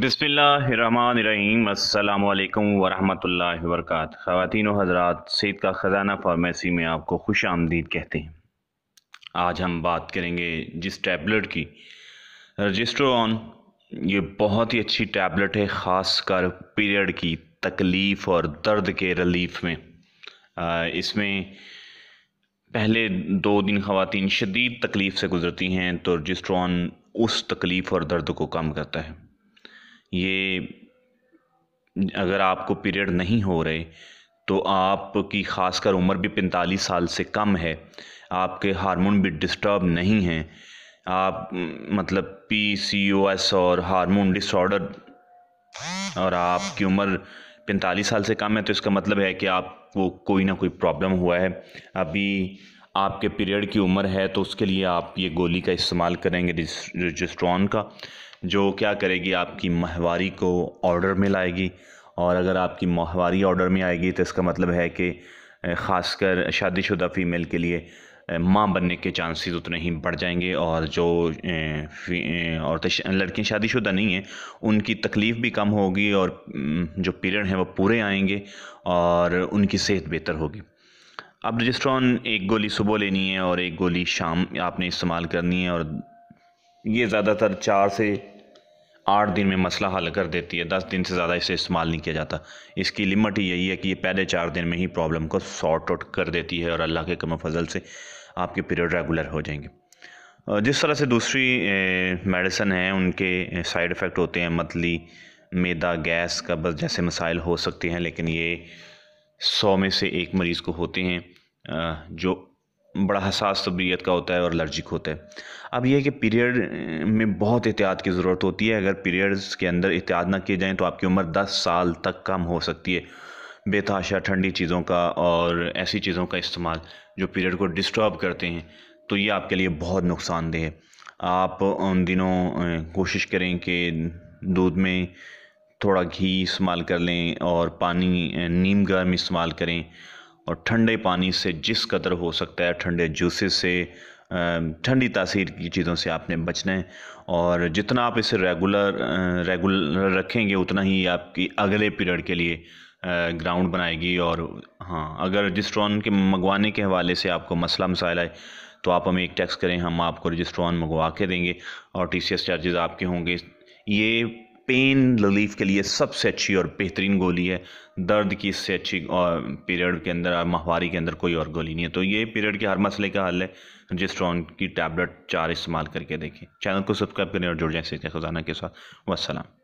बिसमीम् वरहमल वर्क ख़वान हजरात सैद का ख़जाना फार्मेसी में आपको खुश आमदीद कहते हैं आज हम बात करेंगे जिस टैबलेट की रजिस्ट्रोन ये बहुत ही अच्छी टैबलेट है ख़ास कर पीरियड की तकलीफ़ और दर्द के रिलीफ में इसमें पहले दो दिन ख़वान शदीद तकलीफ़ से गुज़रती हैं तो रजिस्ट्रॉन उस तकलीफ़ और दर्द को कम करता है ये अगर आपको पीरियड नहीं हो रहे तो आपकी ख़ासकर उम्र भी पैंतालीस साल से कम है आपके हार्मोन भी डिस्टर्ब नहीं हैं आप मतलब पी सी ओ एस और हार्मोन डिसऑर्डर और आपकी उम्र पैंतालीस साल से कम है तो इसका मतलब है कि आपको कोई ना कोई प्रॉब्लम हुआ है अभी आपके पीरियड की उम्र है तो उसके लिए आप ये गोली का इस्तेमाल करेंगे रजिस्ट्रॉन का जो क्या करेगी आपकी माहवारी को ऑर्डर में लाएगी और अगर आपकी माहवारी ऑर्डर में आएगी तो इसका मतलब है कि ख़ासकर शादीशुदा फ़ीमेल के लिए माँ बनने के चांसेस उतने ही बढ़ जाएंगे और जो औरतें लड़कियाँ शादीशुदा नहीं हैं उनकी तकलीफ़ भी कम होगी और जो पीरियड हैं वो पूरे आएंगे और उनकी सेहत बेहतर होगी अब रजिस्ट्रॉन एक गोली सुबह लेनी है और एक गोली शाम आपने इस्तेमाल करनी है और ये ज़्यादातर चार से आठ दिन में मसला हल कर देती है दस दिन से ज़्यादा इसे इस्तेमाल नहीं किया जाता इसकी लिमिट ही यही है कि ये पहले चार दिन में ही प्रॉब्लम को सॉर्ट आउट कर देती है और अल्लाह के कम फजल से आपके पीरियड रेगुलर हो जाएंगे जिस तरह से दूसरी मेडिसन है उनके साइड इफ़ेक्ट होते हैं मतली मैदा गैस का बस जैसे मसाइल हो सकते हैं लेकिन ये सौ में से एक मरीज़ को होते हैं जो बड़ा हसास तबीयत का होता है और एलर्जिक होता है अब यह कि पीरियड में बहुत एहतियात की ज़रूरत होती है अगर पीरियड्स के अंदर एहतियात ना किए जाएँ तो आपकी उम्र दस साल तक कम हो सकती है बेताशा ठंडी चीज़ों का और ऐसी चीज़ों का इस्तेमाल जो पीरियड को डिस्टर्ब करते हैं तो ये आपके लिए बहुत नुकसानदेह है आप उन दिनों कोशिश करें कि दूध में थोड़ा घी इस्तेमाल कर लें और पानी नीम गर्म इस्तेमाल करें और ठंडे पानी से जिस कदर हो सकता है ठंडे जूसेस से ठंडी तासीर की चीज़ों से आपने बचना है और जितना आप इसे रेगुलर रेगुलर रखेंगे उतना ही आपकी अगले पीरियड के लिए ग्राउंड बनाएगी और हाँ अगर रजिस्ट्रॉन के मंगवाने के हवाले से आपको मसला मसाइल आए तो आप हमें एक टैक्स करें हम आपको रजिस्ट्रॉन मंगवा के देंगे और टी सी एस चार्जेज़ आपके होंगे ये पेन रिलीफ के लिए सबसे अच्छी और बेहतरीन गोली है दर्द की इससे अच्छी और पीरियड के अंदर माहवारी के अंदर कोई और गोली नहीं है तो ये पीरियड के हर मसले का हल है रजिस्ट्रॉन की टैबलेट चार इस्तेमाल करके देखें चैनल को सब्सक्राइब करें और जुड़ जाएं सीखे खजाना के साथ वसलम